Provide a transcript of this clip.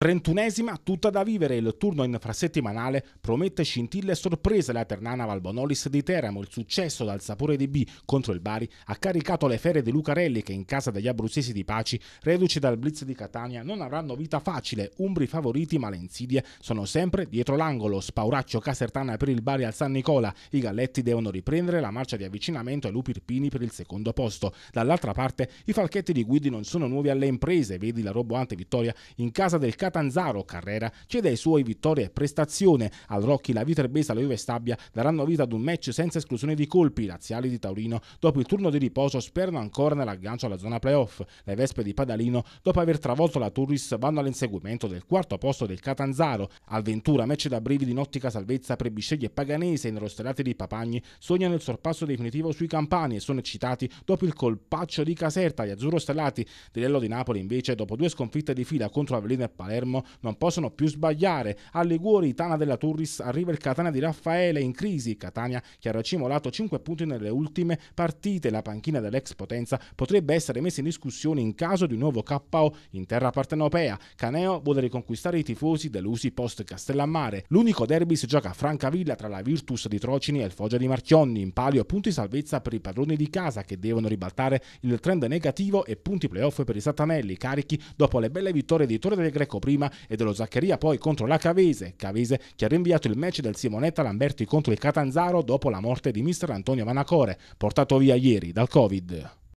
Trentunesima tutta da vivere, il turno infrasettimanale promette scintille e sorprese la Ternana Valbonolis di Teramo, il successo dal sapore di B contro il Bari ha caricato le fere di Lucarelli che in casa degli abruzzesi di Paci, reduce dal blitz di Catania, non avranno vita facile, umbri favoriti ma le insidie sono sempre dietro l'angolo, spauraccio casertana per il Bari al San Nicola, i galletti devono riprendere la marcia di avvicinamento ai lupi irpini per il secondo posto, dall'altra parte i falchetti di Guidi non sono nuovi alle imprese, vedi la roboante vittoria in casa del Catania Catanzaro Carrera cede ai suoi vittorie e prestazione. Al Rocchi la Viter Besa, la Juve Stabia daranno vita ad un match senza esclusione di colpi. I razziali di Taurino dopo il turno di riposo sperano ancora nell'aggancio alla zona playoff. Le Vespe di Padalino dopo aver travolto la Turris vanno all'inseguimento del quarto posto del Catanzaro. Al Ventura match da brividi in ottica salvezza per Bisceglie e Paganese. I nerostelati di Papagni sognano il sorpasso definitivo sui Campani e sono eccitati dopo il colpaccio di Caserta. Gli azzurro stellati di Lello di Napoli invece dopo due sconfitte di fila contro Avellino e Palermo Palermo non possono più sbagliare. A Liguori, Tana della Turris arriva il Catania di Raffaele in crisi. Catania che ha racimolato 5 punti nelle ultime partite. La panchina dell'ex potenza potrebbe essere messa in discussione in caso di un nuovo KO in terra partenopea. Caneo vuole riconquistare i tifosi delusi post Castellammare. L'unico derby si gioca a Francavilla tra la Virtus di Trocini e il Foggia di Marchionni. In palio punti salvezza per i padroni di casa che devono ribaltare il trend negativo e punti playoff per i Satanelli carichi dopo le belle vittorie di Torre del Greco prima e dello Zaccheria poi contro la Cavese, Cavese che ha rinviato il match del Simonetta Lamberti contro il Catanzaro dopo la morte di mister Antonio Vanacore, portato via ieri dal Covid.